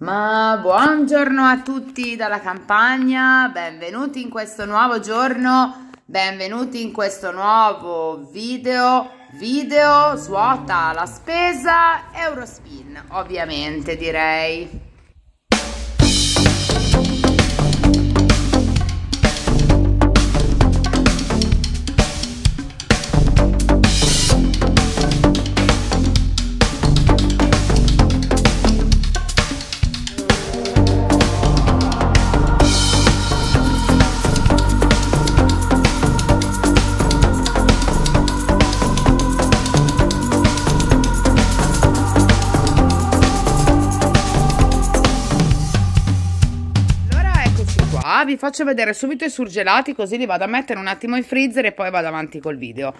Ma buongiorno a tutti dalla campagna, benvenuti in questo nuovo giorno, benvenuti in questo nuovo video, video, suota la spesa, Eurospin ovviamente direi. Ah, vi faccio vedere subito i surgelati così li vado a mettere un attimo in freezer e poi vado avanti col video.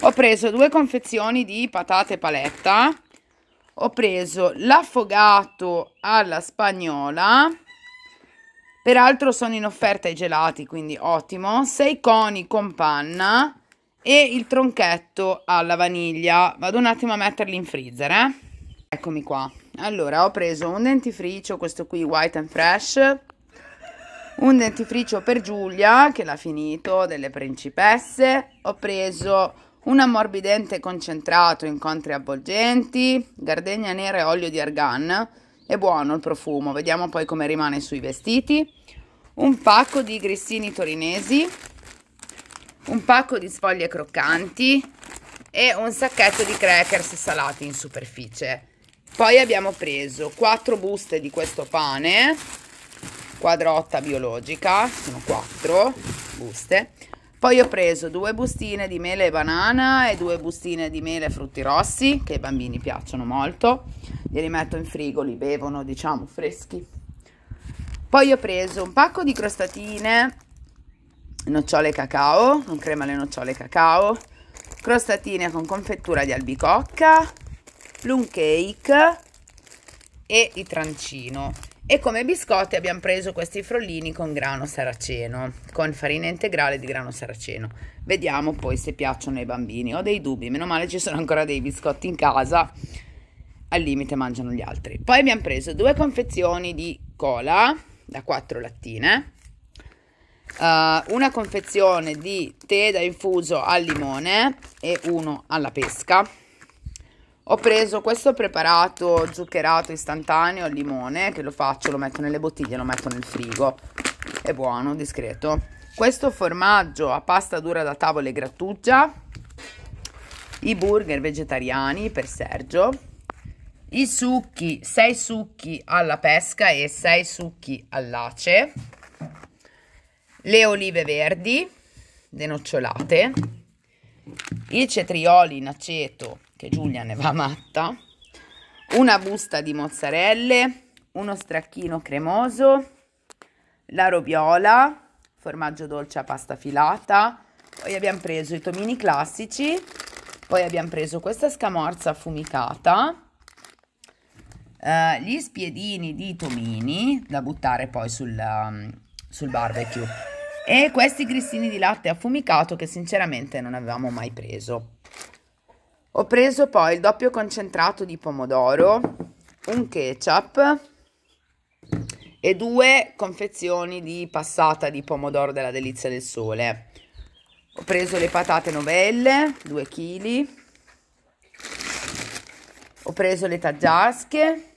Ho preso due confezioni di patate paletta. Ho preso l'affogato alla spagnola. Peraltro sono in offerta i gelati, quindi ottimo. sei coni con panna e il tronchetto alla vaniglia. Vado un attimo a metterli in freezer, eh? Eccomi qua. Allora, ho preso un dentifricio, questo qui white and fresh un dentifricio per Giulia, che l'ha finito, delle principesse. Ho preso un ammorbidente concentrato, incontri avvolgenti, gardenia nera e olio di argan. È buono il profumo, vediamo poi come rimane sui vestiti. Un pacco di grissini torinesi, un pacco di sfoglie croccanti e un sacchetto di crackers salati in superficie. Poi abbiamo preso quattro buste di questo pane quadrotta biologica, sono 4 buste. Poi ho preso due bustine di mele e banana e due bustine di mele e frutti rossi, che i bambini piacciono molto. Glieli metto in frigo, li bevono, diciamo, freschi. Poi ho preso un pacco di crostatine nocciole cacao, con crema alle nocciole cacao, crostatine con confettura di albicocca, plum cake e il trancino e come biscotti abbiamo preso questi frollini con grano saraceno, con farina integrale di grano saraceno. Vediamo poi se piacciono ai bambini. Ho dei dubbi, meno male ci sono ancora dei biscotti in casa. Al limite mangiano gli altri. Poi abbiamo preso due confezioni di cola da quattro lattine, uh, una confezione di tè da infuso al limone e uno alla pesca ho preso questo preparato zuccherato istantaneo al limone, che lo faccio, lo metto nelle bottiglie, lo metto nel frigo. È buono, discreto. Questo formaggio a pasta dura da tavola e grattugia. I burger vegetariani per Sergio. I succhi, 6 succhi alla pesca e 6 succhi all'ace. Le olive verdi denocciolate il cetrioli in aceto, che Giulia ne va matta, una busta di mozzarelle, uno stracchino cremoso, la robiola, formaggio dolce a pasta filata, poi abbiamo preso i tomini classici, poi abbiamo preso questa scamorza affumicata, eh, gli spiedini di tomini da buttare poi sul, um, sul barbecue e questi grissini di latte affumicato che sinceramente non avevamo mai preso. Ho preso poi il doppio concentrato di pomodoro, un ketchup e due confezioni di passata di pomodoro della Delizia del Sole. Ho preso le patate novelle, 2 kg. Ho preso le taggiasche,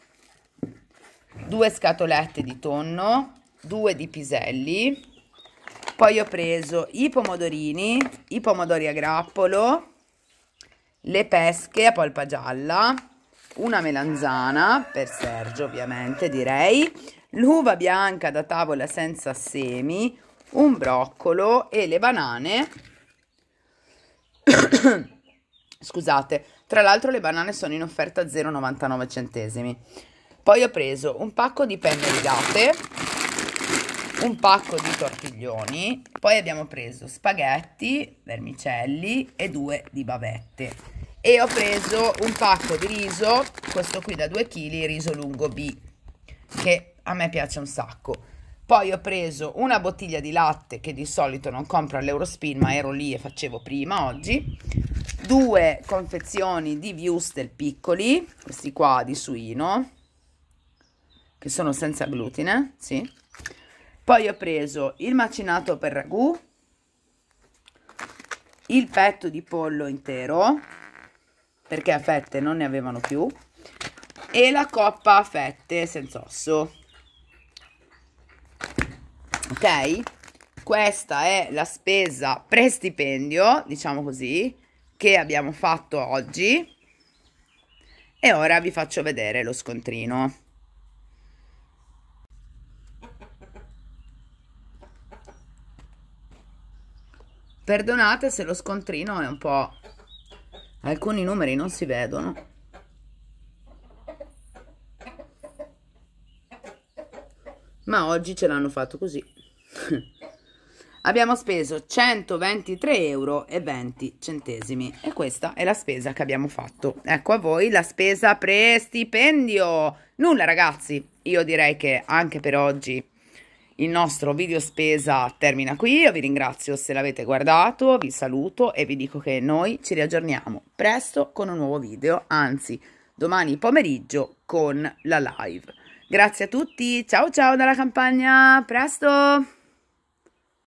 due scatolette di tonno, due di piselli, poi ho preso i pomodorini, i pomodori a grappolo, le pesche a polpa gialla, una melanzana, per Sergio ovviamente direi, l'uva bianca da tavola senza semi, un broccolo e le banane. Scusate, tra l'altro le banane sono in offerta 0,99 centesimi. Poi ho preso un pacco di penne rigate un pacco di tortiglioni, poi abbiamo preso spaghetti, vermicelli e due di bavette. E ho preso un pacco di riso, questo qui da 2 kg, riso lungo B, che a me piace un sacco. Poi ho preso una bottiglia di latte che di solito non compro all'Eurospin, ma ero lì e facevo prima oggi. Due confezioni di Viewstel piccoli, questi qua di suino, che sono senza glutine, sì. Poi ho preso il macinato per ragù, il petto di pollo intero, perché a fette non ne avevano più, e la coppa a fette senza osso. Ok? Questa è la spesa prestipendio, diciamo così, che abbiamo fatto oggi. E ora vi faccio vedere lo scontrino. Perdonate se lo scontrino è un po'... Alcuni numeri non si vedono. Ma oggi ce l'hanno fatto così. abbiamo speso 123,20 euro e questa è la spesa che abbiamo fatto ecco a voi la spesa pre stipendio nulla ragazzi io direi che anche per oggi il nostro video spesa termina qui, io vi ringrazio se l'avete guardato, vi saluto e vi dico che noi ci riaggiorniamo presto con un nuovo video, anzi domani pomeriggio con la live. Grazie a tutti, ciao ciao dalla campagna, presto!